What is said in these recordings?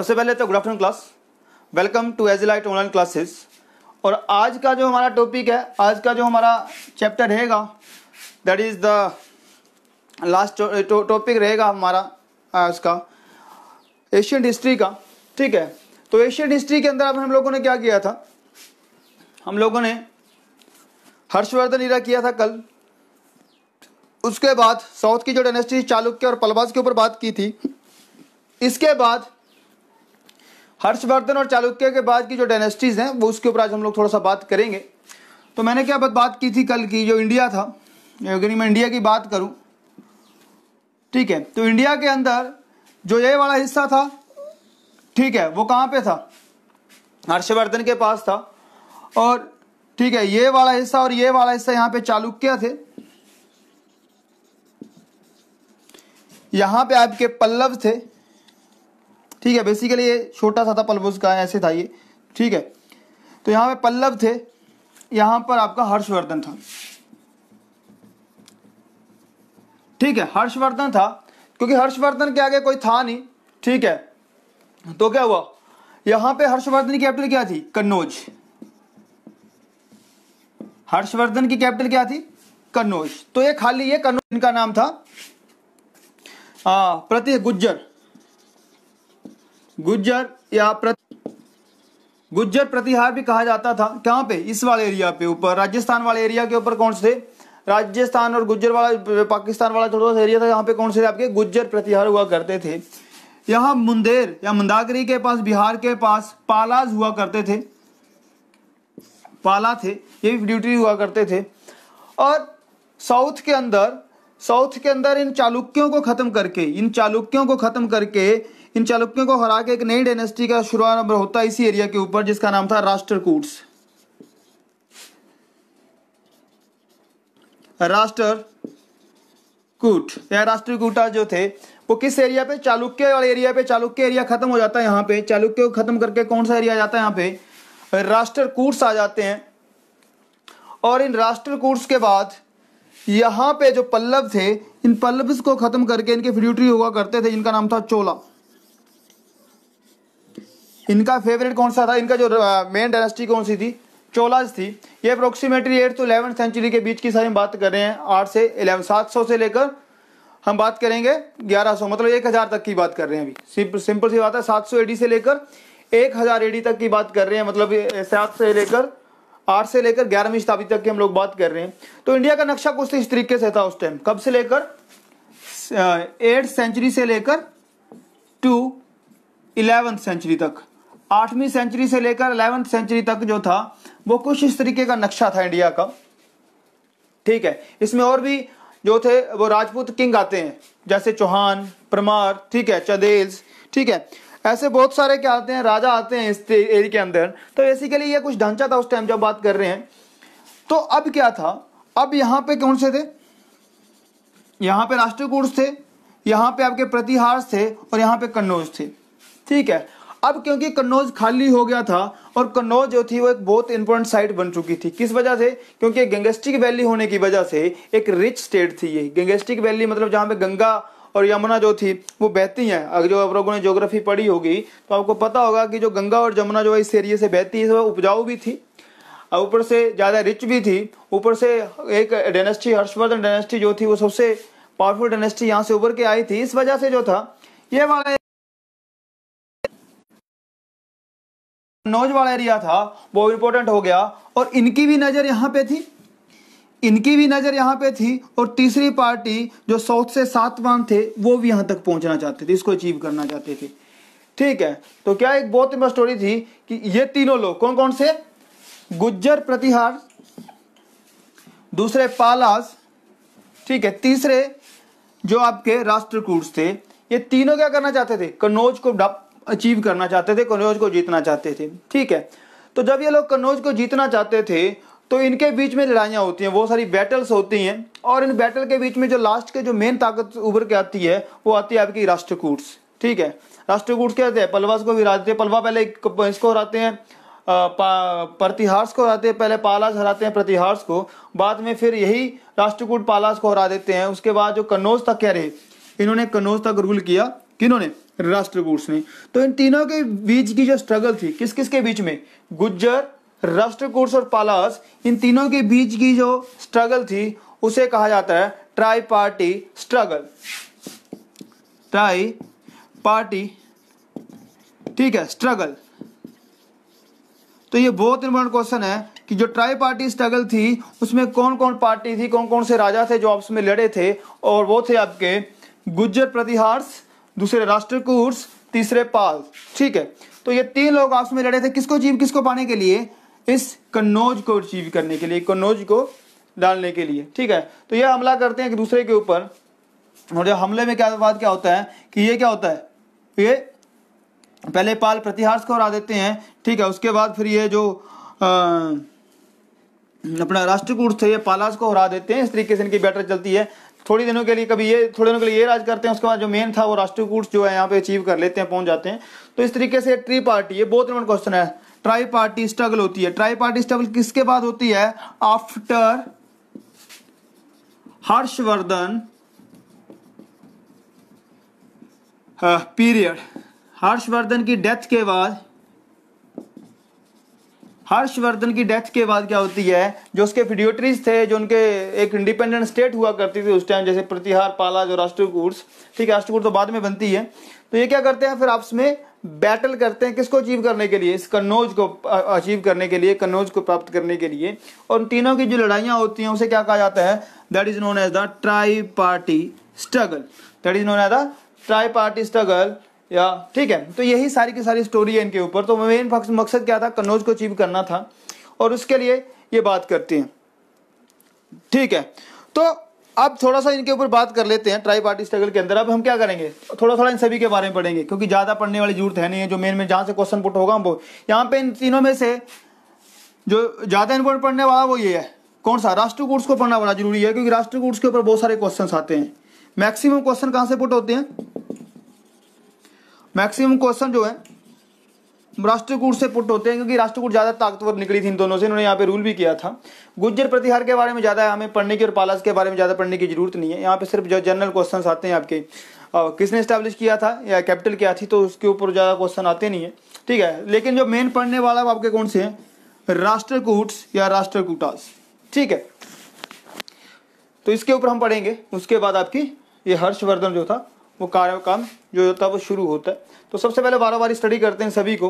सबसे पहले तो good afternoon class welcome to edge light online classes और आज का जो हमारा टॉपिक है आज का जो हमारा चैप्टर रहेगा that is the last topic रहेगा हमारा आ, उसका एशियन हिस्ट्री का ठीक है तो एशियन हिस्ट्री के अंदर अब हम लोगों ने क्या किया था हम लोगों ने हर्षवर्धन ईरा किया था कल उसके बाद साउथ की जो डायनेस्टी चालुक्य और पलवास के ऊपर बात की थी इसके बाद हर्षवर्धन और चालुक्य के बाद की जो डायनेस्टीज हैं वो उसके ऊपर आज हम लोग थोड़ा सा बात करेंगे तो मैंने क्या बात की थी कल की जो इंडिया था अगर मैं इंडिया की बात करूं ठीक है तो इंडिया के अंदर जो ये वाला हिस्सा था ठीक है वो कहाँ पे था हर्षवर्धन के पास था और ठीक है ये वाला हिस्सा और ये वाला हिस्सा यहाँ पे चालुक्य थे यहाँ पे आपके पल्लव थे ठीक है बेसिकली ये छोटा सा था पल्लवस का ऐसे था ये ठीक है तो यहाँ पे पल्लव थे यहाँ पर आपका हर्षवर्धन था ठीक है हर्षवर्धन था क्योंकि हर्षवर्धन के आगे कोई था नहीं ठीक है तो क्या हुआ यहाँ पे हर्षवर्धन की कैपिटल क्या थी कन्नौज हर्षवर्धन की कैपिटल क्या थी कन्नौज तो ये खाली ये कन्नौज इनका नाम था हाँ, प्रति गुज्जर गुज्जर या प्रति गुज्जर प्रतिहार भी कहा जाता था कहाँ पे इस वाले एरिया पे ऊपर राजस्थान वाले एरिया के ऊपर कौन से थे राजस्थान और गुज्जर वाला पाकिस्तान वाला थोड़ा सा एरिया था यहाँ पे कौन से आपके गुज्जर प्रतिहार हुआ करते थे यहाँ मुंदेर या मंदाकरी के पास बिहार के पास पालाज हुआ करते थे पाला थे ये भी ड्यूटी हुआ करते थे और साउथ के अंदर साउथ के अंदर इन चालुक्यों को खत्म करके इन चालुक्यों को खत्म करके इन चालुक्यों को हरा के एक नई डायनेस्टी का शुरुआत होता इसी एरिया के ऊपर जिसका नाम था राष्ट्रकूट्स राष्ट्रकूट या राष्ट्रकूटा जो थे वो किस एरिया पे चालुक्य वाले एरिया पे चालुक्य एरिया खत्म हो जाता है यहाँ पे चालुक्य को खत्म करके कौन सा एरिया जाता है यहाँ पे राष्ट्रकूट्स आ जाते हैं और इन राष्ट्रकूट्स के बाद यहाँ पे जो पल्लव थे इन पल्लव को खत्म करके इनके फ्यूटरी हुआ करते थे जिनका नाम था चोला इनका फेवरेट कौन सा था इनका जो मेन डायनेस्टी कौन सी थी चोलाज थी ये approximately eight to eleven century के बीच की सारी हम बात कर रहे हैं आठ से इलेवन सात सौ से लेकर हम बात करेंगे ग्यारह सौ मतलब एक हज़ार तक की बात कर रहे हैं अभी सिंपल सिंपल सी बात है सात सौ एडी से लेकर एक हज़ार एडी तक की बात कर रहे हैं मतलब सात से लेकर आठ से लेकर ग्यारहवीं शताब्दी तक की हम लोग बात कर रहे हैं तो इंडिया का नक्शा कुछ तो इस तरीके से था उस टाइम कब से लेकर एट सेंचुरी से लेकर टू इलेवंथ सेंचुरी तक आठवीं सेंचुरी से लेकर अलेवेंथ सेंचुरी तक जो था वो कुछ इस तरीके का नक्शा था इंडिया का ठीक है इसमें और भी जो थे वो राजपूत किंग आते हैं जैसे चौहान परमार ठीक है चदेल्स ठीक है ऐसे बहुत सारे क्या आते हैं राजा आते हैं इस एरिया के अंदर तो बेसिकली ये कुछ ढांचा था उस टाइम जब बात कर रहे हैं तो अब क्या था अब यहाँ पे कौन से थे यहाँ पे राष्ट्रीय थे यहाँ पे आपके प्रतिहार थे और यहाँ पे कन्नौज थे ठीक है अब क्योंकि कन्नौज खाली हो गया था और कन्नौज जो थी वो एक बहुत इंपॉर्टेंट साइट बन चुकी थी किस वजह से क्योंकि गंगेस्टिक वैली होने की वजह से एक रिच स्टेट थी ये गंगेस्टिक वैली मतलब जहाँ पे गंगा और यमुना जो थी वो बहती हैं अगर जो आप लोगों ने ज्योग्राफी पढ़ी होगी तो आपको पता होगा कि जो गंगा और यमुना जो है इस एरिए से बहती है वो उपजाऊ भी थी और ऊपर से ज़्यादा रिच भी थी ऊपर से एक डेनेस्टी हर्षवर्धन डेनेस्टी जो थी वो सबसे पावरफुल डेनेस्टी यहाँ से उभर के आई थी इस वजह से जो था ये वाला नौज वाला एरिया था वो इंपॉर्टेंट हो गया और इनकी भी नज़र यहां पे थी इनकी भी नज़र यहां पे थी और तीसरी पार्टी जो साउथ से सातवान थे वो भी यहां तक पहुंचना चाहते थे इसको अचीव करना चाहते थे ठीक है तो क्या एक बहुत इंपॉर्टेंट स्टोरी थी कि ये तीनों लोग कौन कौन से गुज्जर प्रतिहार दूसरे पालास ठीक है तीसरे जो आपके राष्ट्रकूट थे ये तीनों क्या करना चाहते थे कन्नौज को डप अचीव करना चाहते थे कन्नौज को जीतना चाहते थे ठीक है तो जब ये लोग कन्नौज को जीतना चाहते थे तो इनके बीच में लड़ाइयाँ होती हैं वो सारी बैटल्स होती हैं और इन बैटल के बीच में जो लास्ट के जो मेन ताकत उभर के आती है वो आती है आपकी राष्ट्रकूट्स ठीक है राष्ट्रकूट क्या होते हैं पलवास को भी हराते हैं पलवा पहले इसको हराते हैं प्रतिहार्स को हराते हैं पहले पालास हराते हैं प्रतिहार्स को बाद में फिर यही राष्ट्रकूट पालास को हरा देते हैं उसके बाद जो कन्नौज तक क्या रहे इन्होंने कन्नौज तक रूल किया किन्होंने राष्ट्रकूट ने तो इन तीनों के बीच की जो स्ट्रगल थी किस किस के बीच में गुज्जर राष्ट्रकूट और पालास इन तीनों के बीच की जो स्ट्रगल थी उसे कहा जाता है tri party struggle tri party ठीक है स्ट्रगल तो ये बहुत इंपॉर्टेंट क्वेश्चन है कि जो ट्राई पार्टी स्ट्रगल थी उसमें कौन कौन पार्टी थी कौन कौन से राजा थे जो आपस में लड़े थे और वो थे आपके गुज्जर प्रतिहार्स दूसरे राष्ट्रकूट तीसरे पाल ठीक है तो ये तीन लोग आपस में लड़े थे किसको अचीव किसको पाने के लिए इस कन्नौज को अचीव करने के लिए कन्नौज को डालने के लिए ठीक है तो यह हमला करते हैं एक दूसरे के ऊपर और जो हमले में क्या बात क्या होता है कि ये क्या होता है ये पहले पाल प्रतिहार्स को हरा देते हैं ठीक है उसके बाद फिर ये जो आ, अपना राष्ट्रकूट थे ये पालास को हरा देते हैं इस तरीके से इनकी बैटर चलती है थोड़ी दिनों के लिए कभी ये थोड़े दिनों के लिए ये राज करते हैं उसके बाद जो मेन था वो राष्ट्रीय कूट जो है यहाँ पे अचीव कर लेते हैं पहुंच जाते हैं तो इस तरीके से ट्री पार्टी ये बहुत इंपॉर्ट क्वेश्चन है ट्राई पार्टी स्ट्रगल होती है ट्राई पार्टी स्ट्रगल किसके बाद होती है आफ्टर हर्षवर्धन पीरियड हाँ, हर्षवर्धन की डेथ के बाद हर्षवर्धन की डेथ के बाद क्या होती है जो उसके फिडियोटरीज थे जो उनके एक इंडिपेंडेंट स्टेट हुआ करती थी उस टाइम जैसे प्रतिहार पाला जो राष्ट्रकूट ठीक है राष्ट्रकूट तो बाद में बनती है तो ये क्या करते हैं फिर आपस में बैटल करते हैं किसको अचीव करने के लिए इस कन्नौज को अचीव करने के लिए कन्नौज को प्राप्त करने के लिए और तीनों की जो लड़ाइयाँ होती हैं उसे क्या कहा जाता है that is known as the tri party struggle that is known as the tri party struggle या ठीक है तो यही सारी की सारी स्टोरी है इनके ऊपर तो मेन मकसद क्या था कन्नौज को अचीव करना था और उसके लिए ये बात करती हैं ठीक है तो अब थोड़ा सा इनके ऊपर बात कर लेते हैं ट्राई पार्टी स्ट्रगल के अंदर अब हम क्या करेंगे थोड़ा थोड़ा इन सभी के बारे में पढ़ेंगे क्योंकि ज़्यादा पढ़ने वाली जरूरत है नहीं है जो मेन में जहां से क्वेश्चन पुट होगा वो यहाँ पे इन तीनों में से जो ज़्यादा इंपोर्टेंट पढ़ने वाला वो ये है कौन सा राष्ट्रीय कोर्स को पढ़ना बड़ा जरूरी है क्योंकि राष्ट्रीय कोर्स के ऊपर बहुत सारे क्वेश्चन आते हैं मैक्सिमम क्वेश्चन कहाँ से पुट होते हैं मैक्सिमम क्वेश्चन जो है राष्ट्रकूट से पुट होते हैं क्योंकि राष्ट्रकूट ज़्यादा ताकतवर निकली थी इन दोनों से इन्होंने यहाँ पे रूल भी किया था गुज्जर प्रतिहार के बारे में ज़्यादा हमें पढ़ने की और पालास के बारे में ज़्यादा पढ़ने की जरूरत नहीं है यहाँ पे सिर्फ जो जनरल क्वेश्चन आते हैं आपके और किसने स्टैब्लिश किया था या कैपिटल क्या थी तो उसके ऊपर ज़्यादा क्वेश्चन आते नहीं है ठीक है लेकिन जो मेन पढ़ने वाला आपके कौन से हैं राष्ट्रकूट या राष्ट्रकूटास ठीक है तो इसके ऊपर हम पढ़ेंगे उसके बाद आपकी ये हर्षवर्धन जो था वो कार्य काम जो होता है वो शुरू होता है तो सबसे पहले बारह बार स्टडी करते हैं सभी को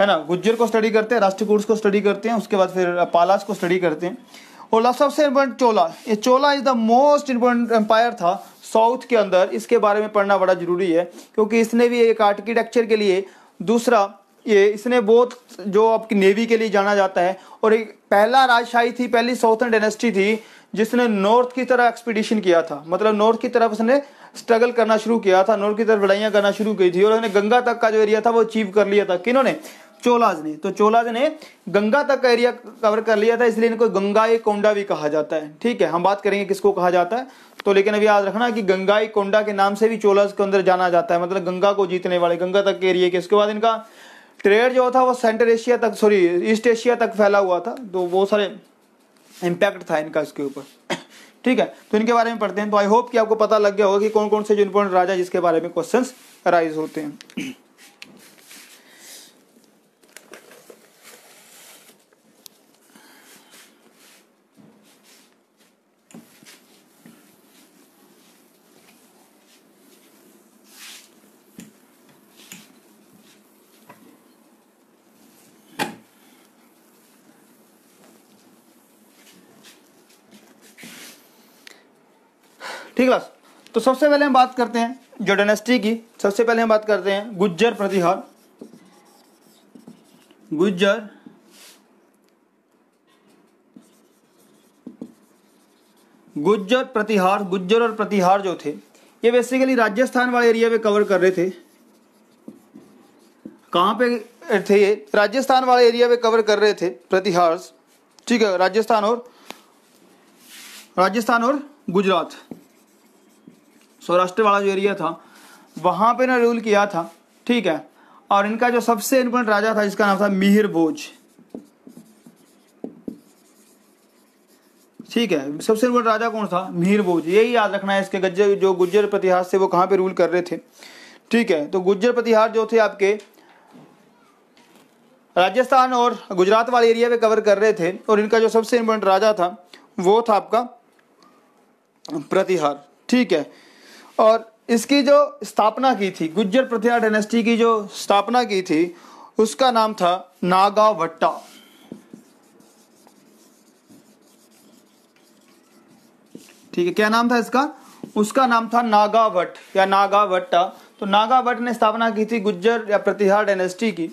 है ना गुज्जर को स्टडी करते हैं राष्ट्रकूट को स्टडी करते हैं उसके बाद फिर पालास को स्टडी करते हैं और लास्ट सबसे इम्पोर्टेंट चोला ये Chola is the most important empire था साउथ के अंदर इसके बारे में पढ़ना बड़ा जरूरी है क्योंकि इसने भी एक आर्किटेक्चर के लिए दूसरा ये इसने बहुत जो आपकी नेवी के लिए जाना जाता है और एक पहला राजशाही थी पहली साउथर्न डायनेस्टी थी जिसने नॉर्थ की तरह एक्सपीडिशन किया था मतलब नॉर्थ की तरफ उसने स्ट्रगल करना शुरू किया था नॉर्थ की तरफ लड़ाइयां करना शुरू की थी और उन्होंने गंगा तक का जो एरिया था वो अचीव कर लिया था किन्होंने चोलाज ने तो चोलाज ने गंगा तक का एरिया कवर कर लिया था इसलिए इनको गंगाई कोंडा भी कहा जाता है ठीक है हम बात करेंगे किसको कहा जाता है तो लेकिन अभी याद रखना कि गंगाई कोंडा के नाम से भी चोलाज के अंदर जाना जाता है मतलब गंगा को जीतने वाले गंगा तक के एरिया के उसके बाद इनका ट्रेड जो था वो सेंट्रल एशिया तक सॉरी ईस्ट एशिया तक फैला हुआ था तो वो सारे इम्पैक्ट था इनका इसके ऊपर ठीक है तो इनके बारे में पढ़ते हैं तो आई होप कि आपको पता लग गया होगा कि कौन कौन से जो इम्पोर्टेंट राजा जिसके बारे में क्वेश्चन राइज होते हैं ठीक है तो सबसे पहले हम बात करते हैं जो डेनेस्टी की सबसे पहले हम बात करते हैं गुज्जर प्रतिहार गुज्जर गुज्जर प्रतिहार गुज्जर और प्रतिहार जो थे ये बेसिकली राजस्थान वाले एरिया में कवर कर रहे थे कहां पे थे ये राजस्थान वाले एरिया में कवर कर रहे थे प्रतिहार ठीक है राजस्थान और राजस्थान और गुजरात सौराष्ट्र वाला जो एरिया था वहाँ पे ना रूल किया था ठीक है और इनका जो सबसे इम्पोर्टेंट राजा था जिसका नाम था मिहिर भोज ठीक है सबसे इम्पोर्टेंट राजा कौन था मिहिर भोज यही याद रखना है इसके गज्जर जो गुज्जर प्रतिहास थे वो कहाँ पे रूल कर रहे थे ठीक है तो गुज्जर प्रतिहार जो थे आपके राजस्थान और गुजरात वाले एरिया पे कवर कर रहे थे और इनका जो सबसे इम्पोर्टेंट राजा था वो था आपका प्रतिहार ठीक है और इसकी जो स्थापना की थी गुज्जर प्रतिहार डायनेस्टी की जो स्थापना की थी उसका नाम था नागा भट्टा ठीक है क्या नाम था इसका उसका नाम था नागा भट्ट या नागा भट्टा तो नागा भट्ट ने स्थापना की थी गुज्जर या प्रतिहार डायनेस्टी की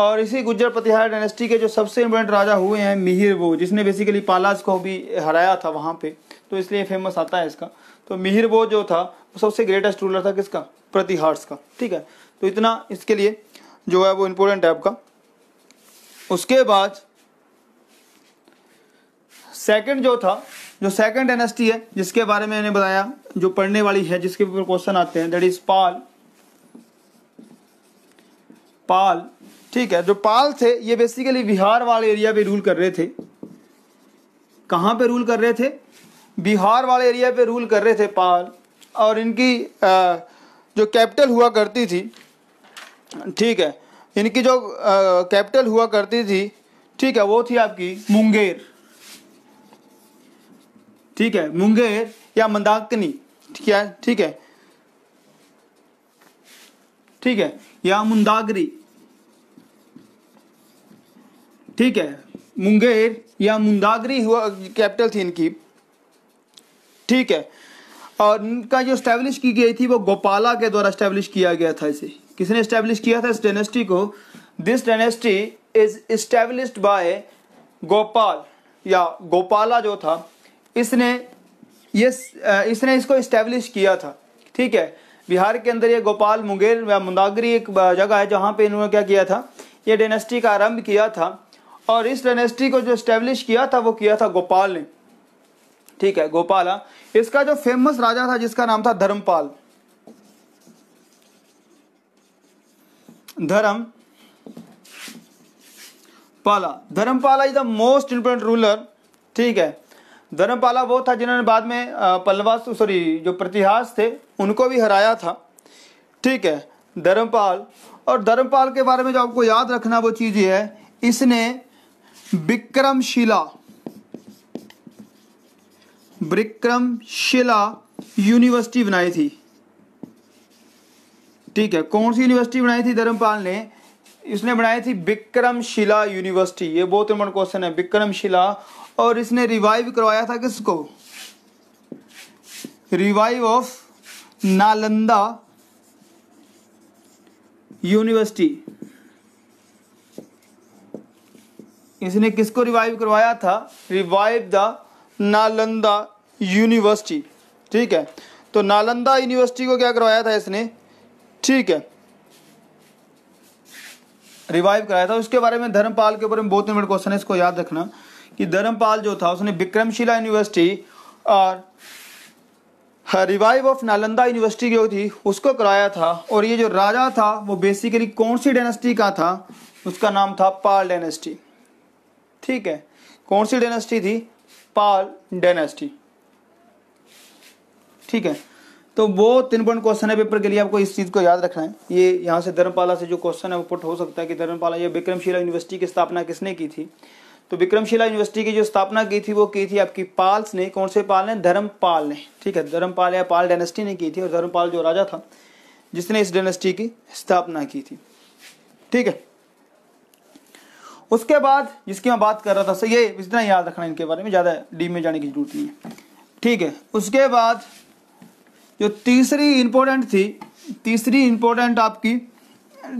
और इसी गुज्जर प्रतिहार डायनेस्टी के जो सबसे इम्पोर्टेंट राजा हुए हैं मिहिर वो जिसने बेसिकली पालाज को भी हराया था वहां पे तो इसलिए फेमस आता है इसका तो मिहिर वो जो था वो सबसे ग्रेटेस्ट रूलर था किसका प्रतिहार्स का ठीक है तो इतना इसके लिए जो है वो इंपोर्टेंट है आपका उसके बाद सेकंड जो था जो सेकंड एनएसटी है जिसके बारे में मैंने बताया जो पढ़ने वाली है जिसके ऊपर क्वेश्चन आते हैं दैट इज पाल पाल ठीक है जो पाल थे ये बेसिकली बिहार वाले एरिया पे रूल कर रहे थे कहां पे रूल कर रहे थे बिहार वाले एरिया पे रूल कर रहे थे पाल और इनकी जो कैपिटल हुआ करती थी ठीक है इनकी जो कैपिटल हुआ करती थी ठीक है वो थी आपकी मुंगेर ठीक है मुंगेर या मंदाकिनी ठीक है ठीक है ठीक है या मुंदागरी ठीक है मुंगेर या मुंदागरी हुआ कैपिटल थी इनकी ठीक है और इनका जो स्टैब्लिश की गई थी वो गोपाला के द्वारा स्टैब्लिश किया गया था इसे किसने स्टैब्लिश किया था इस डेनेस्टी को this dynasty is established by Gopal या गोपाला जो था इसने ये इसने इसको इस्टेब्लिश किया था ठीक है बिहार के अंदर ये गोपाल मुंगेर या मुंदागरी एक जगह है जहाँ पे इन्होंने क्या किया था ये डेनेस्टी का आरंभ किया था और इस डेनेस्टी को जो इस्टेब्लिश किया था वो किया था गोपाल ने ठीक है गोपाला इसका जो फेमस राजा था जिसका नाम था Dharmapal Dharmapala Dharmapala is the most important ruler ठीक है धर्मपाला वो था जिन्होंने बाद में पल्लवा सॉरी जो प्रतिहास थे उनको भी हराया था ठीक है धर्मपाल और धर्मपाल के बारे में जो आपको याद रखना वो चीज़ ये है इसने विक्रमशिला विक्रम शिला यूनिवर्सिटी बनाई थी ठीक है कौन सी यूनिवर्सिटी बनाई थी धर्मपाल ने इसने बनाई थी विक्रमशिला यूनिवर्सिटी ये बहुत इंपॉर्टेंट क्वेश्चन है विक्रमशिला और इसने रिवाइव करवाया था किसको रिवाइव ऑफ नालंदा यूनिवर्सिटी इसने किसको रिवाइव करवाया था रिवाइव द नालंदा यूनिवर्सिटी ठीक है तो नालंदा यूनिवर्सिटी को क्या करवाया था इसने ठीक है रिवाइव कराया था उसके बारे में धर्मपाल के ऊपर में बहुत इंपॉर्टेंट क्वेश्चन है इसको याद रखना कि धर्मपाल जो था उसने विक्रमशिला यूनिवर्सिटी और रिवाइव हाँ, ऑफ नालंदा यूनिवर्सिटी जो थी उसको कराया था और ये जो राजा था वो बेसिकली कौन सी डेनेस्टी का था उसका नाम था पाल डेनेस्टी ठीक है कौन सी डेनेस्टी थी पाल डायनेस्टी ठीक है तो वो तीन पॉइंट क्वेश्चन है पेपर के लिए आपको इस चीज़ को याद रखना है ये यहाँ से धर्मपाला से जो क्वेश्चन है वो पुट हो सकता है कि धर्मपाला या विक्रमशिला यूनिवर्सिटी की स्थापना किसने की थी तो विक्रमशिला यूनिवर्सिटी की जो स्थापना की थी वो की थी आपकी पाल्स ने कौन से पाल ने धर्मपाल ने ठीक है धर्मपाल या पाल डायनेस्टी ने की थी और धर्मपाल जो राजा था जिसने इस डायनेस्टी की स्थापना की थी ठीक है उसके बाद जिसकी मैं बात कर रहा था सर ये इतना याद रखना इनके बारे में ज़्यादा डीप में जाने की जरूरत नहीं है ठीक है उसके बाद जो तीसरी इंपॉर्टेंट थी तीसरी इंपॉर्टेंट आपकी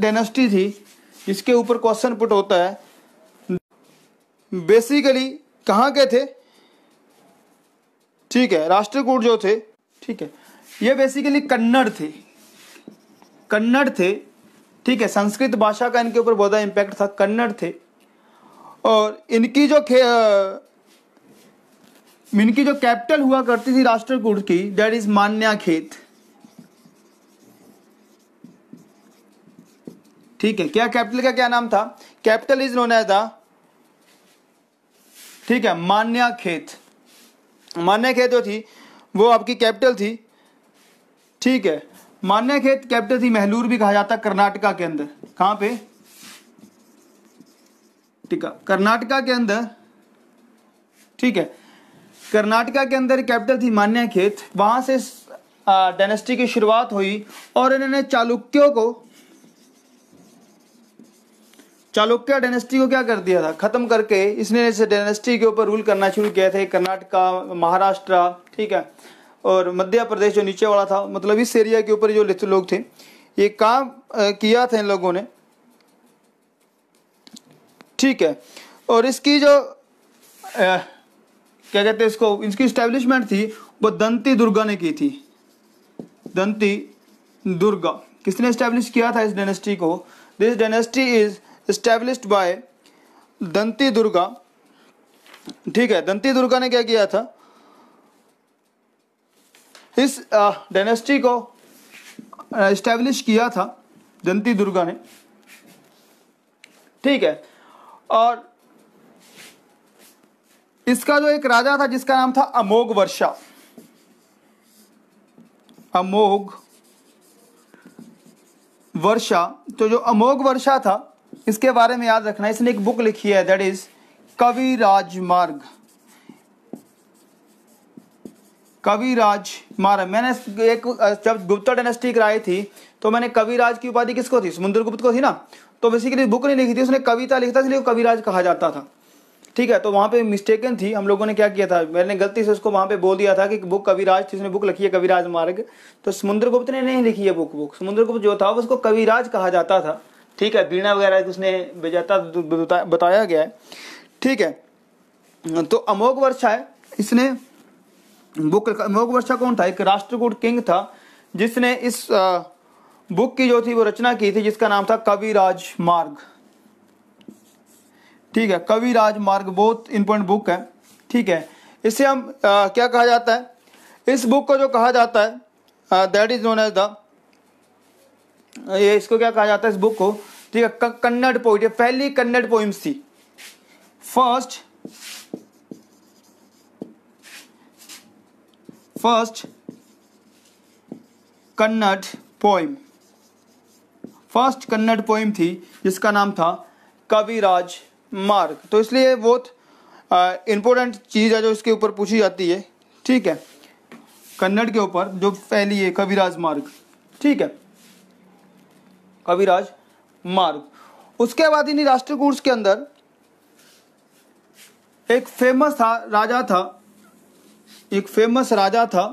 डेनेस्टी थी जिसके ऊपर क्वेश्चन पुट होता है बेसिकली कहाँ के थे ठीक है राष्ट्रकूट जो थे ठीक है ये बेसिकली कन्नड़ थे कन्नड़ थे ठीक है संस्कृत भाषा का इनके ऊपर बहुत ज़्यादा इम्पैक्ट था कन्नड़ थे और इनकी जो इनकी जो कैपिटल हुआ करती थी राष्ट्रकूट की डेट इज मान्या खेत ठीक है क्या कैपिटल का क्या नाम था कैपिटल इज नोन एज ठीक है मान्या खेत मान्या खेत जो थी वो आपकी कैपिटल थी ठीक है मान्या खेत कैपिटल थी महलूर भी कहा जाता कर्नाटका के अंदर कहां पे टिका कर्नाटका के अंदर ठीक है कर्नाटका के अंदर कैपिटल थी मान्या खेत वहां से डायनेस्टी की शुरुआत हुई और इन्होंने चालुक्यों को चालुक्य डायनेस्टी को क्या कर दिया था खत्म करके इसने इस डायनेस्टी के ऊपर रूल करना शुरू किया था कर्नाटका महाराष्ट्र ठीक है और मध्य प्रदेश जो नीचे वाला था मतलब इस एरिया के ऊपर जो लोग थे ये काम किया था इन लोगों ने ठीक है और इसकी जो ए, क्या कहते हैं इसको इसकी स्टैब्लिशमेंट थी वो दंती दुर्गा ने की थी दंती दुर्गा किसने इस्टेब्लिश किया था इस डेनेस्टी को this dynasty is established by Dantidurga ठीक है दंती दुर्गा ने क्या किया था इस डेनेस्टी को इस्टेब्लिश किया था दंती दुर्गा ने ठीक है और इसका जो एक राजा था जिसका नाम था अमोघ वर्षा अमोघ वर्षा तो जो अमोघ वर्षा था इसके बारे में याद रखना इसने एक बुक लिखी है दैट इज कवि राजमार्ग कविराज मारा मैंने एक जब गुप्ता डायनेस्टी कराई थी तो मैंने कविराज की उपाधि किसको थी समुद्र गुप्त को थी ना तो बेसिकली बुक नहीं लिखी थी उसने कविता लिखता इसलिए कविराज कहा जाता था ठीक है तो वहाँ पे मिस्टेकन थी हम लोगों ने क्या किया था मैंने गलती से उसको वहाँ पे बोल दिया था कि बुक कविराज थी उसने बुक लिखी है कविराज मार्ग तो समुद्र गुप्त ने नहीं लिखी है बुक बुक समुद्र गुप्त जो था उसको कविराज कहा जाता था ठीक है बीणा वगैरह उसने बेजाता बताया गया है ठीक है तो अमोक वर्षा है इसने बुक अमोक वर्षा कौन था एक राष्ट्रकूट किंग था जिसने इस आ, बुक की जो थी वो रचना की थी जिसका नाम था कविराज मार्ग ठीक है कविराज मार्ग बहुत इंपॉर्टेंट बुक है ठीक है इसे हम आ, क्या कहा जाता है इस बुक को जो कहा जाता है that is known as the ये इसको क्या कहा जाता है इस बुक को ठीक है कन्नड़ पोइट पहली कन्नड़ पोइम्स थी first first Kannada poem first Kannada poem थी जिसका नाम था कविराज मार्ग तो इसलिए बहुत इंपॉर्टेंट चीज़ है जो इसके ऊपर पूछी जाती है ठीक है कन्नड़ के ऊपर जो पहली है कविराज मार्ग ठीक है कविराज मार्ग उसके बाद इन्हीं राष्ट्रीय कोर्स के अंदर एक फेमस था राजा था एक फेमस राजा था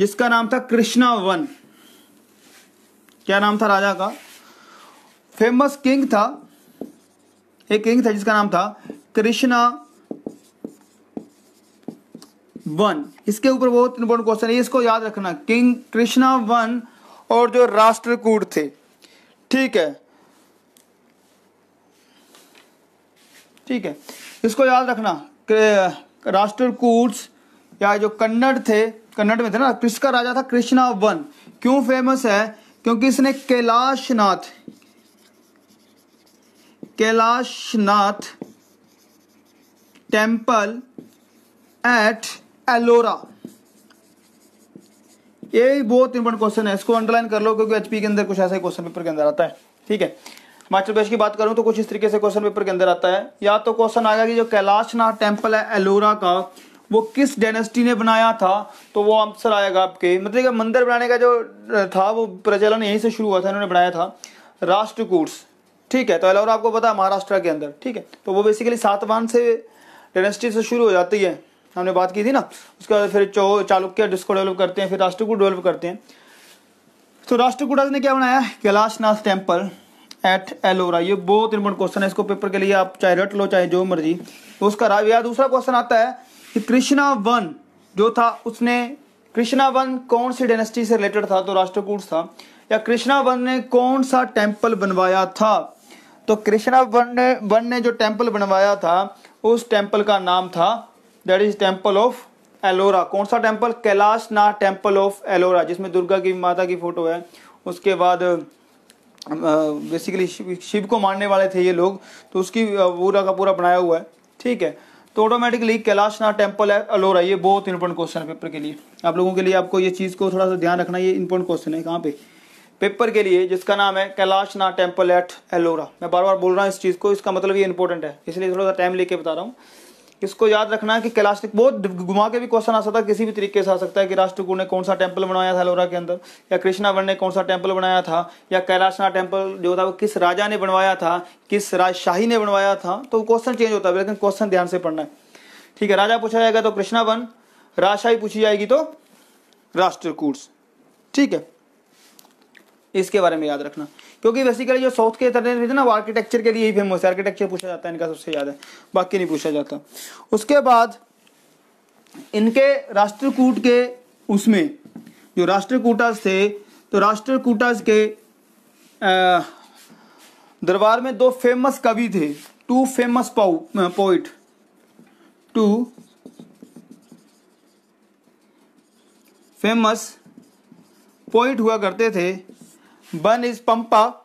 जिसका नाम था कृष्णा वन क्या नाम था राजा का फेमस किंग था एक किंग था जिसका नाम था कृष्णा वन इसके ऊपर बहुत इंपॉर्टेंट क्वेश्चन है इसको याद रखना किंग कृष्णा वन और जो राष्ट्रकूट थे ठीक है ठीक है इसको याद रखना राष्ट्रकूट या जो कन्नड़ थे कन्नड़ में थे ना कृष्ण का राजा था कृष्णा वन क्यों फेमस है क्योंकि इसने कैलाशनाथ कैलाशनाथ टेम्पल एट एलोरा ये बहुत इंपॉर्टेंट क्वेश्चन है इसको अंडरलाइन कर लो क्योंकि एचपी के अंदर कुछ ऐसा क्वेश्चन पेपर के अंदर आता है ठीक है हिमाचल प्रदेश की बात करूं तो कुछ इस तरीके से क्वेश्चन पेपर के अंदर आता है या तो क्वेश्चन आएगा कि जो कैलाशनाथ टेम्पल है एलोरा का वो किस डायनेस्टी ने बनाया था तो वो आंसर आएगा आपके मतलब मंदिर बनाने का जो था वो प्रचलन यहीं से शुरू हुआ था इन्होंने बनाया था राष्ट्रकूट्स ठीक है तो अलावर आपको पता है महाराष्ट्र के अंदर ठीक है तो वो बेसिकली सातवान से डायनेस्टी से शुरू हो जाती है हमने बात की थी ना उसके बाद फिर चो चालुक्य जिसको डेवलप करते हैं फिर राष्ट्रकूट डेवलप करते हैं तो राष्ट्रकूट ने क्या बनाया कैलाशनाथ टेम्पल एट एलोरा ये बहुत इंपॉर्टेंट क्वेश्चन है इसको पेपर के लिए आप चाहे रट लो चाहे जो मर्जी उसका रहा दूसरा क्वेश्चन आता है कि कृष्णा वन जो था उसने कृष्णा वन कौन सी डायनेस्टी से रिलेटेड था तो राष्ट्रकूट था या कृष्णा वन ने कौन सा टेम्पल बनवाया था तो कृष्णा वन ने वन ने जो टेम्पल बनवाया था उस टेम्पल का नाम था that is temple of Ellora कौन सा temple Kailash Nath temple of Ellora जिसमें दुर्गा की माता की फोटो है उसके बाद बेसिकली शिव को मानने वाले थे ये लोग तो उसकी पूरा का पूरा बनाया हुआ है ठीक है तो ऑटोमेटिकली कैलाशनाथ टेम्पल है अलोरा ये बहुत इंपॉर्टेंट क्वेश्चन है पेपर के लिए आप लोगों के लिए आपको ये चीज़ को थोड़ा सा ध्यान रखना ये इंपॉर्टेंट क्वेश्चन है कहाँ पे पेपर के लिए जिसका नाम है कैलाशनाथ टेम्पल एट एलोरा मैं बार बार बोल रहा हूँ इस चीज़ को इसका मतलब ये इंपॉर्टेंट है इसलिए थोड़ा सा टाइम लेके बता रहा हूँ इसको याद रखना है कि कैलास्टिक बहुत घुमा के भी क्वेश्चन आ सकता है किसी भी तरीके से आ सकता है कि राष्ट्रकूट ने कौन सा टेम्पल बनाया था लोरा के अंदर या कृष्णावर ने कौन सा टेम्पल बनाया था या कैलाशना टेम्पल जो था वो किस राजा ने बनवाया था किस राजशाही ने बनवाया था तो क्वेश्चन चेंज होता है लेकिन क्वेश्चन ध्यान से पढ़ना है ठीक है राजा पूछा जाएगा तो कृष्णावन राजशाही पूछी जाएगी तो राष्ट्रकूट ठीक है इसके बारे में याद रखना क्योंकि बेसिकली जो साउथ के इंटरनेट थे ना वो आर्किटेक्चर के लिए ही फेमस है आर्किटेक्चर पूछा जाता है इनका सबसे याद है बाकी नहीं पूछा जाता उसके बाद इनके राष्ट्रकूट के उसमें जो राष्ट्रकूटास थे तो राष्ट्रकूटास के दरबार में दो फेमस कवि थे टू फेमस पाउ पोइट टू फेमस पोइट हुआ करते थे one is pampa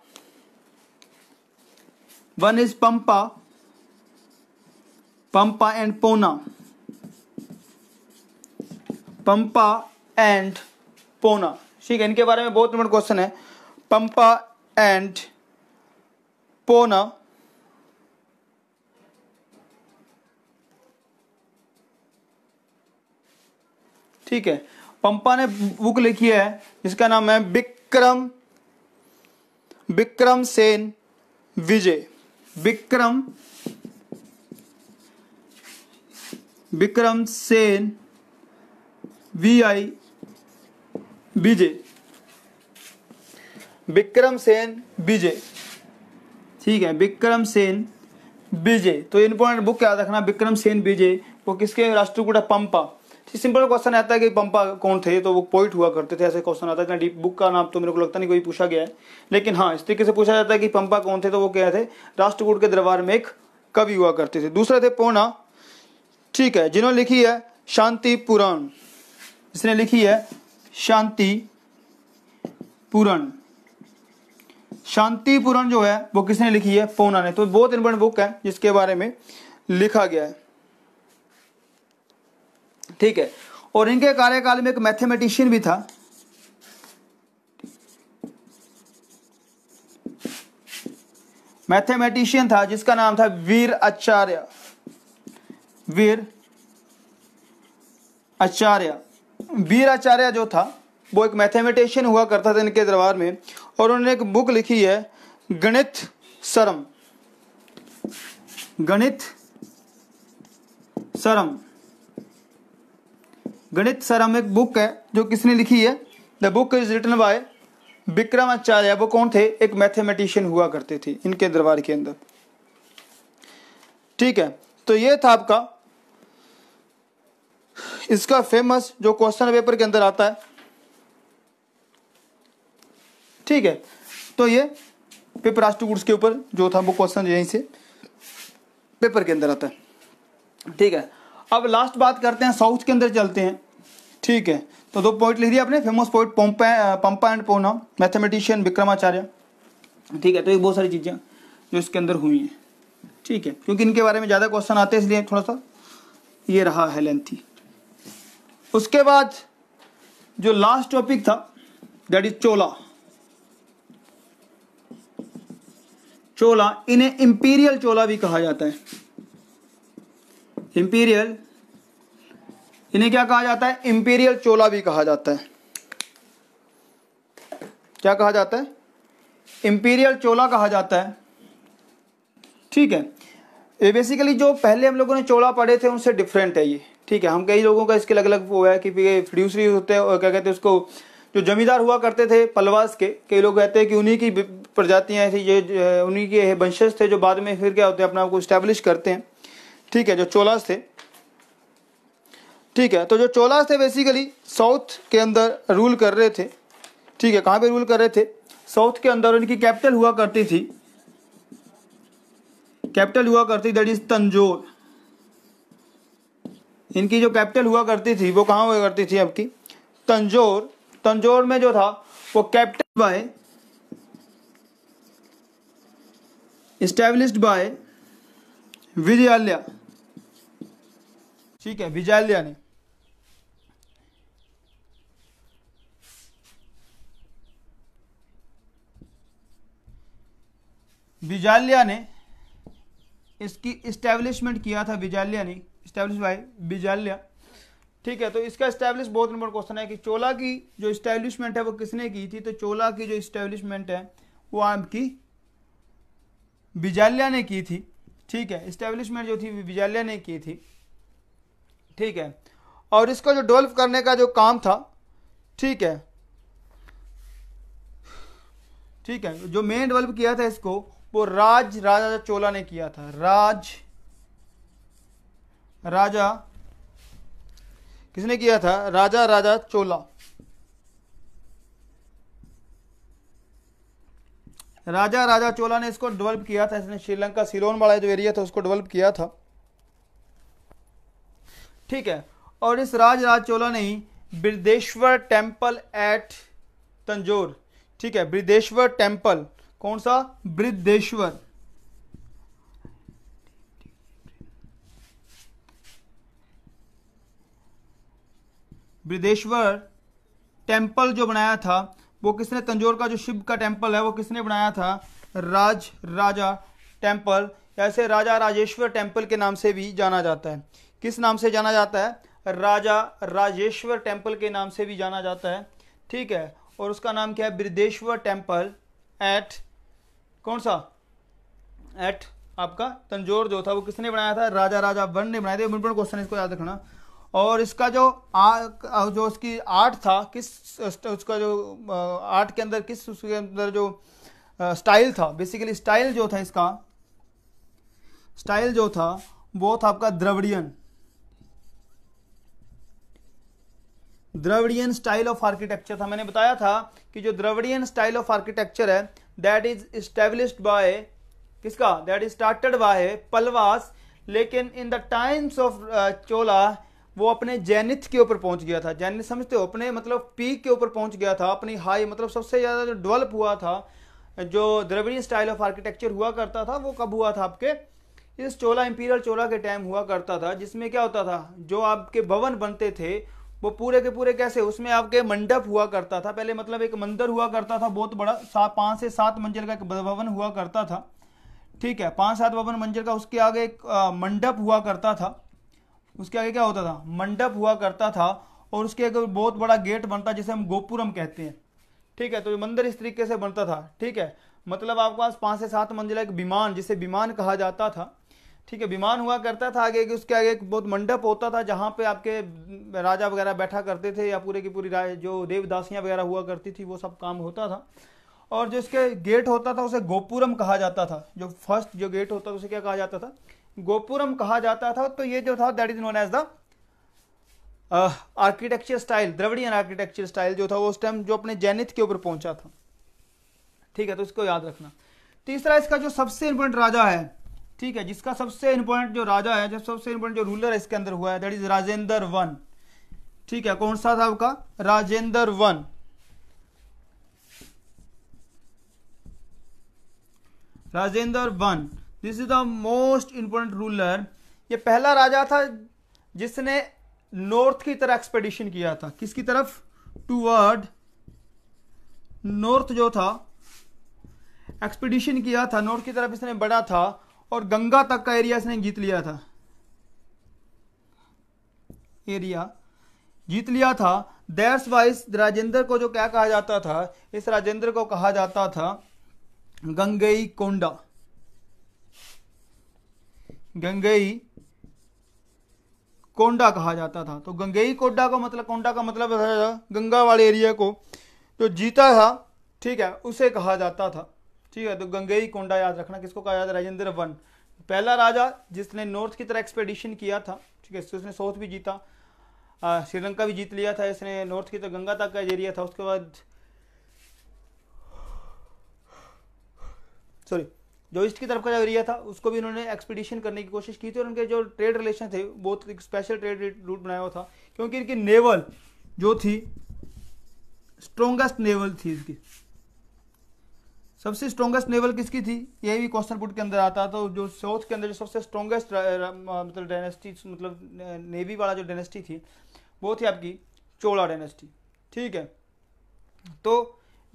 one is pampa pampa and pona Pampa and Ponna ठीक है इनके बारे में बहुत इंपॉर्टेंट क्वेश्चन है पंपा एंड पोना ठीक है पंपा ने बुक लिखी है जिसका नाम है विक्रम विक्रम सेन विजय विक्रम विक्रम सेन वी आई विजय विक्रम सेन विजय ठीक है विक्रम सेन विजय तो इंपॉर्टेंट बुक याद रखना विक्रम सेन विजय वो किसके राष्ट्रकूट पंपा सिंपल क्वेश्चन आता है कि पंपा कौन थे तो वो पोइट हुआ करते थे ऐसे क्वेश्चन आता है इतना डीप बुक का नाम तो मेरे को लगता नहीं कोई पूछा गया है लेकिन हाँ इस तरीके से पूछा जाता है कि पंपा कौन थे तो वो क्या थे राष्ट्रकूट के दरबार में एक कवि हुआ करते थे दूसरा थे पोना ठीक है जिन्होंने लिखी है शांति पुराण जिसने लिखी है शांति पुराण शांति पुराण जो है वो किसने लिखी है पोना ने तो बहुत इंपॉर्टेंट बुक है जिसके बारे में लिखा गया है ठीक है और इनके कार्यकाल में एक मैथमेटिशियन भी था मैथमेटिशियन था जिसका नाम था वीर आचार्य वीर आचार्य वीर आचार्य जो था वो एक मैथमेटिशियन हुआ करता था इनके दरबार में और उन्होंने एक बुक लिखी है गणित सरम गणित सरम गणित हम एक बुक है जो किसने लिखी है the book is written by Vikramacharya वो कौन थे एक मैथमेटिशियन हुआ करते थे इनके दरबार के अंदर ठीक है तो ये था आपका इसका फेमस जो क्वेश्चन पेपर के अंदर आता है ठीक है तो ये पेपर आस्टूड्स के ऊपर जो था वो क्वेश्चन यहीं से पेपर के अंदर आता है ठीक है अब लास्ट बात करते हैं साउथ के अंदर चलते हैं ठीक है तो दो पॉइंट लिख दिया आपने famous point Pampa and Ponna mathematician Vikramacharya ठीक है तो ये बहुत सारी चीज़ें जो इसके अंदर हुई हैं ठीक है क्योंकि इनके बारे में ज़्यादा क्वेश्चन आते हैं इसलिए थोड़ा सा ये रहा है लेंथी उसके बाद जो लास्ट टॉपिक था दैट इज चोला चोला इन्हें इंपीरियल चोला भी कहा जाता है इम्पीरियल इन्हें क्या कहा जाता है इम्पीरियल चोला भी कहा जाता है क्या कहा जाता है इंपीरियल चोला कहा जाता है ठीक है ये बेसिकली जो पहले हम लोगों ने चोला पढ़े थे उनसे डिफरेंट है ये ठीक है हम कई लोगों का इसके अलग अलग वो है कि फ्यूसरी होते हैं और क्या कहते हैं उसको जो जमींदार हुआ करते थे पलवास के कई लोग कहते हैं कि उन्हीं की प्रजातियां थी ये उन्हीं के वंशज थे जो बाद में फिर क्या होते हैं अपने आप को स्टैब्लिश करते हैं ठीक है जो चोलास थे ठीक है तो जो चोलास थे बेसिकली साउथ के अंदर रूल कर रहे थे ठीक है कहां पे रूल कर रहे थे साउथ के अंदर उनकी कैपिटल हुआ करती थी कैपिटल हुआ करती दैट इज तंजोर इनकी जो कैपिटल हुआ करती थी वो कहां हुआ करती थी आपकी तंजोर तंजोर में जो था वो capital by established by Vijayalya ठीक है विजैल ने विजालिया ने इसकी इस्टेब्लिशमेंट किया था विजालिया ने इस्टेब्लिश बाय विजालिया ठीक है तो इसका स्टैब्लिश बहुत नंबर क्वेश्चन है कि चोला की जो स्टैब्लिशमेंट है वो किसने की थी तो चोला की जो स्टैब्लिशमेंट है वो आपकी विजालिया ने की थी ठीक है स्टैब्लिशमेंट जो थी विजालिया ने की थी ठीक है और इसको जो डेवलप करने का जो काम था ठीक है ठीक है जो मेन डेवलप किया था इसको वो राज राजा चोला ने किया था राज राजा किसने किया था राजा राजा चोला राजा राजा चोला ने इसको डेवलप किया था इसने श्रीलंका सिलोन वाला जो एरिया था उसको डेवलप किया था ठीक है और इस राज राज चोला ने ही बृदेश्वर टेम्पल एट तंजोर ठीक है बृदेश्वर टेम्पल कौन सा बृदेश्वर बृदेश्वर टेम्पल जो बनाया था वो किसने तंजोर का जो शिव का टेम्पल है वो किसने बनाया था राज राजा टेम्पल ऐसे राजा राजेश्वर टेम्पल के नाम से भी जाना जाता है किस नाम से जाना जाता है राजा राजेश्वर टेम्पल के नाम से भी जाना जाता है ठीक है और उसका नाम क्या है बृदेश्वर टेम्पल एट कौन सा एट आपका तंजोर जो था वो किसने बनाया था राजा राजा वन ने बनाया था क्वेश्चन इसको याद रखना और इसका जो आ, जो उसकी आर्ट था किस उसका जो आर्ट के अंदर किस उसके अंदर जो स्टाइल था बेसिकली स्टाइल जो था इसका स्टाइल जो था वो था आपका Dravidian Dravidian style of architecture था मैंने बताया था कि जो द्रविडियन स्टाइल ऑफ आर्किटेक्चर है दैट इज स्टेब्लिश्ड बाय किसका that is started by Pallavas लेकिन in the times of Chola वो अपने जैनिथ के ऊपर पहुंच गया था जैनिथ समझते हो अपने मतलब पीक के ऊपर पहुंच गया था अपनी हाई मतलब सबसे ज़्यादा जो डेवलप हुआ था जो द्रविड़ियन स्टाइल ऑफ आर्किटेक्चर हुआ करता था वो कब हुआ था आपके इस चोला इंपीरियल चोला के टाइम हुआ करता था जिसमें क्या होता था जो आपके भवन बनते थे वो पूरे के पूरे कैसे उसमें आपके मंडप हुआ करता था पहले मतलब एक मंदिर हुआ करता था बहुत बड़ा सात पाँच से सात मंजिल का एक भवन हुआ करता था ठीक है पाँच सात भवन मंजिल का उसके आगे एक मंडप हुआ करता था उसके आगे क्या होता था मंडप हुआ करता था और उसके आगे बहुत बड़ा गेट बनता जिसे हम गोपुरम कहते हैं ठीक है तो मंदिर इस तरीके से बनता था ठीक है मतलब आपके पास पाँच से सात मंजिला एक विमान जिसे विमान कहा जाता था ठीक है विमान हुआ करता था आगे कि उसके आगे एक बहुत मंडप होता था जहाँ पे आपके राजा वगैरह बैठा करते थे या पूरे की पूरी जो देवदासियाँ वगैरह हुआ करती थी वो सब काम होता था और जो इसके गेट होता था उसे गोपुरम कहा जाता था जो फर्स्ट जो गेट होता था उसे क्या कहा जाता था गोपुरम कहा जाता था तो ये जो था that is known as the architecture style Dravidian architecture style जो था वो उस टाइम जो अपने जैनित के ऊपर पहुंचा था ठीक है तो इसको याद रखना तीसरा इसका जो सबसे इंपोर्टेंट राजा है ठीक है जिसका सबसे इंपॉर्टेंट जो राजा है जब सबसे इंपॉर्टेंट जो रूलर है इसके अंदर हुआ है दैट इज राजेंद्र वन ठीक है कौन सा था आपका Rajendra one Rajendra one this is the most important ruler ये पहला राजा था जिसने नॉर्थ की तरफ एक्सपेडिशन किया था किसकी तरफ टूवर्ड नॉर्थ जो था एक्सपेडिशन किया था नॉर्थ की तरफ इसने बड़ा था और गंगा तक का एरिया इसने जीत लिया था एरिया जीत लिया था दैस वाइज राजेंद्र को जो क्या कहा जाता था इस राजेंद्र को कहा जाता था गंगई कोंडा गंगई कोंडा कहा जाता था तो गंगई कोंडा का मतलब कोंडा का मतलब गंगा वाले एरिया को जो जीता था ठीक है उसे कहा जाता था ठीक है तो गंगेई कोंडा याद रखना किसको कहा जाता है राजेंद्र वन पहला राजा जिसने नॉर्थ की तरह एक्सपेडिशन किया था ठीक है उसने साउथ भी जीता श्रीलंका भी जीत लिया था इसने नॉर्थ की तरह गंगा तक का एरिया था उसके बाद सॉरी जो ईस्ट की तरफ का जो एरिया था उसको भी उन्होंने एक्सपीडिशन करने की कोशिश की थी और उनके जो ट्रेड रिलेशन थे बहुत एक स्पेशल ट्रेड रूट बनाया हुआ था क्योंकि इनकी नेवल जो थी स्ट्रोंगेस्ट नेवल थी इसकी सबसे स्ट्रॉन्गेस्ट नेवल किसकी थी ये भी क्वेश्चन पुट के अंदर आता है तो जो साउथ के अंदर जो सबसे स्ट्रॉन्गेस्ट मतलब डायनेस्टी मतलब नेवी वाला जो डायनेस्टी थी वो थी आपकी चोला डायनेस्टी ठीक है तो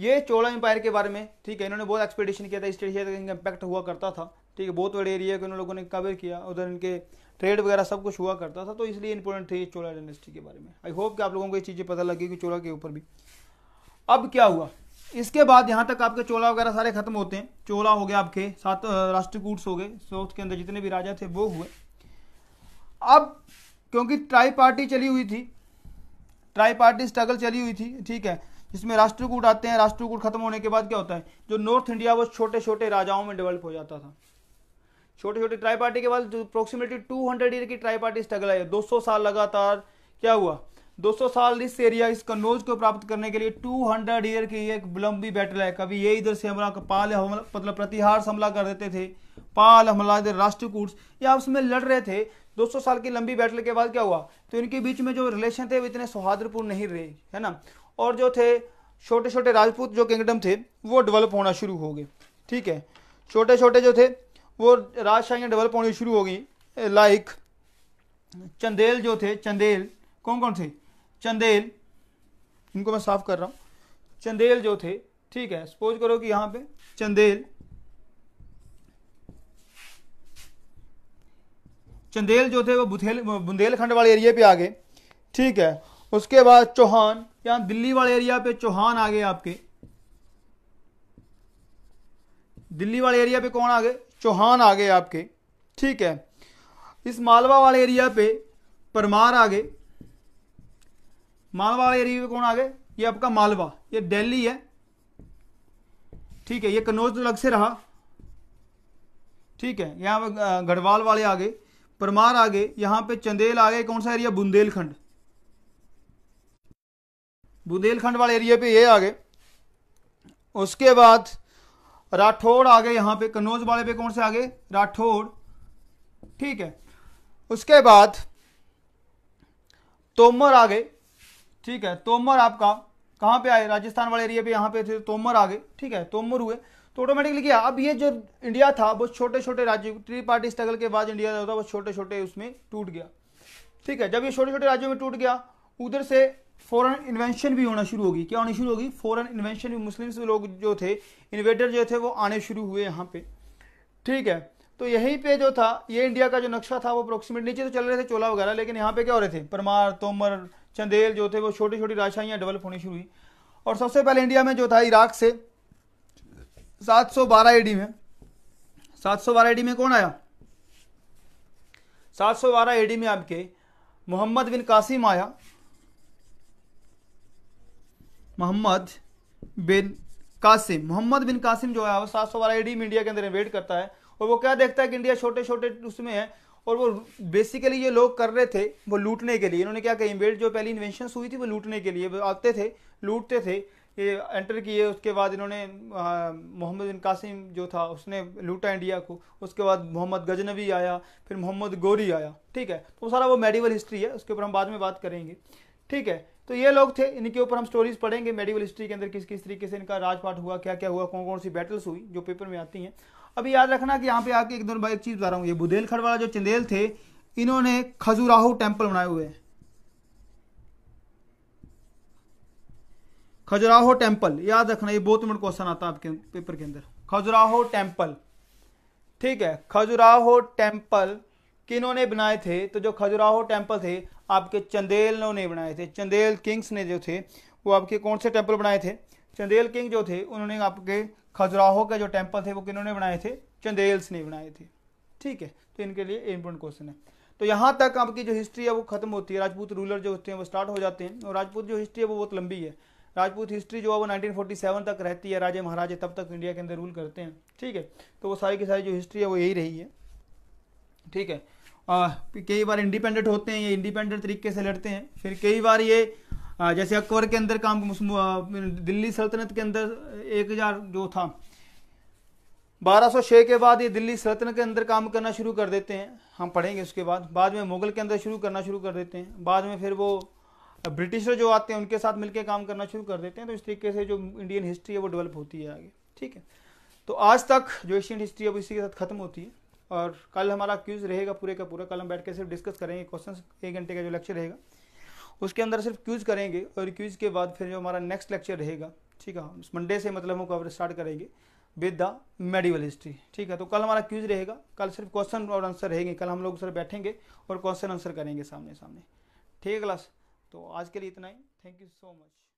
ये चोला एम्पायर के बारे में ठीक है इन्होंने बहुत एक्सपेडिशन किया था ईस्ट का इम्पैक्ट हुआ करता था ठीक है बहुत बड़े एरिया को इन लोगों ने कवर किया उधर इनके ट्रेड वगैरह सब कुछ हुआ करता था तो इसलिए इंपॉर्टेंट थे चोला डायनेस्टी के बारे में आई होप कि आप लोगों को ये चीज़ें पता लगी कि चोला के ऊपर भी अब क्या हुआ इसके बाद यहाँ तक आपके चोला वगैरह सारे खत्म होते हैं चोला हो गया आपके सात राष्ट्रकूट्स हो गए साउथ के अंदर जितने भी राजा थे वो हुए अब क्योंकि ट्राई पार्टी चली हुई थी ट्राई पार्टी स्ट्रगल चली हुई थी ठीक है जिसमें राष्ट्रकूट आते हैं राष्ट्रकूट खत्म होने के बाद क्या होता है जो नॉर्थ इंडिया वो छोटे छोटे राजाओं में डेवलप हो जाता था छोटे छोटे ट्राई पार्टी के बाद अप्रोक्सीमेटली टू हंड्रेड ईयर की ट्राई पार्टी स्ट्रगल आई दो सौ साल लगातार क्या हुआ 200 साल इस एरिया इस कन्नौज को प्राप्त करने के लिए 200 ईयर की एक विलंबी बैटल है कभी ये इधर से हमला पाल हमला मतलब प्रतिहार हमला कर देते थे पाल हमला राष्ट्रकूट ये आपस में लड़ रहे थे 200 साल की लंबी बैटल के बाद क्या हुआ तो इनके बीच में जो रिलेशन थे वो इतने सौहार्दपूर्ण नहीं रहे है ना और जो थे छोटे छोटे राजपूत जो किंगडम थे वो डेवलप होना शुरू हो गए ठीक है छोटे छोटे जो थे वो राजशाहियाँ डेवलप होनी शुरू हो गई लाइक चंदेल जो थे चंदेल कौन कौन थे चंदेल इनको मैं साफ कर रहा हूँ चंदेल जो थे ठीक है सपोज करो कि यहाँ पे चंदेल चंदेल जो थे वो बुथेल बुंदेलखंड वाले एरिया पे आ गए ठीक है उसके बाद चौहान यहाँ दिल्ली वाले एरिया पे चौहान आ गए आपके दिल्ली वाले एरिया पे कौन आ गए चौहान आ गए आपके ठीक है इस मालवा वाले एरिया पे परमार आ गए मालवा एरिया में कौन आ गए ये आपका मालवा ये दिल्ली है ठीक है ये कन्नौज अलग से रहा ठीक है यहाँ पर गढ़वाल वाले आ गए परमार आ गए यहाँ पे चंदेल आ गए कौन सा एरिया बुंदेलखंड बुंदेलखंड वाले एरिया पे ये आ गए उसके बाद राठौड़ आ गए यहाँ पे कन्नौज वाले पे कौन से आ गए राठौड़ ठीक है उसके बाद तोमर आ गए ठीक है तोमर आपका कहाँ पे आए राजस्थान वाले एरिया पे यहाँ पे थे तोमर आ गए ठीक है तोमर हुए तो ऑटोमेटिकली क्या अब ये जो इंडिया था वो छोटे छोटे राज्य थ्री पार्टी स्ट्रगल के बाद इंडिया जो था वो छोटे छोटे उसमें टूट गया ठीक है जब ये छोटे छोटे राज्यों में टूट गया उधर से फॉरन इन्वेंशन भी होना शुरू होगी क्या होनी शुरू होगी फॉरन इन्वेंशन भी मुस्लिम लोग जो थे इन्वेटर जो थे वो आने शुरू हुए यहाँ पे ठीक है तो यहीं पे जो था ये इंडिया का जो नक्शा था वो अप्रोक्सीमेट नीचे तो चल रहे थे चोला वगैरह लेकिन यहाँ पे क्या हो रहे थे परमार तोमर चंदेल जो थे वो छोटी छोटी राजशाहियाँ डेवलप होनी शुरू हुई और सबसे पहले इंडिया में जो था इराक से 712 सौ में 712 सौ में कौन आया 712 सौ में आपके मोहम्मद बिन कासिम आया मोहम्मद बिन कासिम मोहम्मद बिन कासिम जो है वो सात सौ बारह में इंडिया के अंदर इन्वेट करता है और वो क्या देखता है कि इंडिया छोटे छोटे उसमें है और वो बेसिकली ये लोग कर रहे थे वो लूटने के लिए इन्होंने क्या कहा इम्बेड जो पहली इन्वेंशन हुई थी वो लूटने के लिए वो आते थे लूटते थे ये एंटर किए उसके बाद इन्होंने मोहम्मद बिन कासिम जो था उसने लूटा इंडिया को उसके बाद मोहम्मद गजनवी आया फिर मोहम्मद गोरी आया ठीक है तो सारा वो मेडिवल हिस्ट्री है उसके ऊपर हम बाद में बात करेंगे ठीक है तो ये लोग थे इनके ऊपर हम स्टोरीज पढ़ेंगे मेडिवल हिस्ट्री के अंदर किस किस तरीके से इनका राजपाट हुआ क्या क्या हुआ कौन कौन सी बैटल्स हुई जो पेपर में आती हैं अभी याद रखना कि यहाँ पे आके एक दोनों एक चीज़ बता रहा हूँ ये बुदेलखंड वाला जो चंदेल थे इन्होंने खजुराहो टेम्पल बनाए हुए हैं खजुराहो टेम्पल याद रखना ये बहुत मिनट क्वेश्चन आता है आपके पेपर के अंदर खजुराहो टेम्पल ठीक है खजुराहो टेम्पल किन्होंने बनाए थे तो जो खजुराहो टेम्पल थे आपके चंदेल ने बनाए थे चंदेल किंग्स ने जो थे वो आपके कौन से टेम्पल बनाए थे चंदेल किंग जो थे उन्होंने आपके खजुराहो के जो टेम्पल थे वो किन्होंने बनाए थे चंदेल्स ने बनाए थे ठीक है तो इनके लिए इम्पोर्टेंट क्वेश्चन है तो यहाँ तक आपकी जो हिस्ट्री है वो खत्म होती है राजपूत रूलर जो होते हैं वो स्टार्ट हो जाते हैं और राजपूत जो हिस्ट्री है वो बहुत लंबी है राजपूत हिस्ट्री जो है वो 1947 तक रहती है राजे महाराजे तब तक इंडिया के अंदर रूल करते हैं ठीक है तो वो सारी की सारी जो हिस्ट्री है वो यही रही है ठीक है कई बार इंडिपेंडेंट होते हैं ये इंडिपेंडेंट तरीके से लड़ते हैं फिर कई बार ये हाँ, जैसे अकबर के अंदर काम दिल्ली सल्तनत के अंदर एक हजार जो था 1206 के बाद ये दिल्ली सल्तनत के अंदर काम करना शुरू कर देते हैं हम पढ़ेंगे उसके बाद बाद में मुगल के अंदर शुरू करना शुरू कर देते हैं बाद में फिर वो ब्रिटिशर जो आते हैं उनके साथ मिलकर काम करना शुरू कर देते हैं तो इस तरीके से जो इंडियन हिस्ट्री है वो डेवलप होती है आगे ठीक है तो आज तक जो एशियन हिस्ट्री है वो इसी के साथ खत्म होती है और कल हमारा क्यूज रहेगा पूरे का पूरा कल हम बैठ के सिर्फ डिस्कस करेंगे क्वेश्चन एक घंटे का जो लेक्चर रहेगा उसके अंदर सिर्फ क्यूज करेंगे और क्यूज के बाद फिर जो हमारा नेक्स्ट लेक्चर रहेगा ठीक है मंडे से मतलब हम कवर स्टार्ट करेंगे विद द मेडिवल हिस्ट्री ठीक है तो कल हमारा क्यूज रहेगा कल सिर्फ क्वेश्चन और आंसर रहेंगे कल हम लोग सर बैठेंगे और क्वेश्चन आंसर करेंगे सामने सामने ठीक है क्लास तो आज के लिए इतना ही थैंक यू सो मच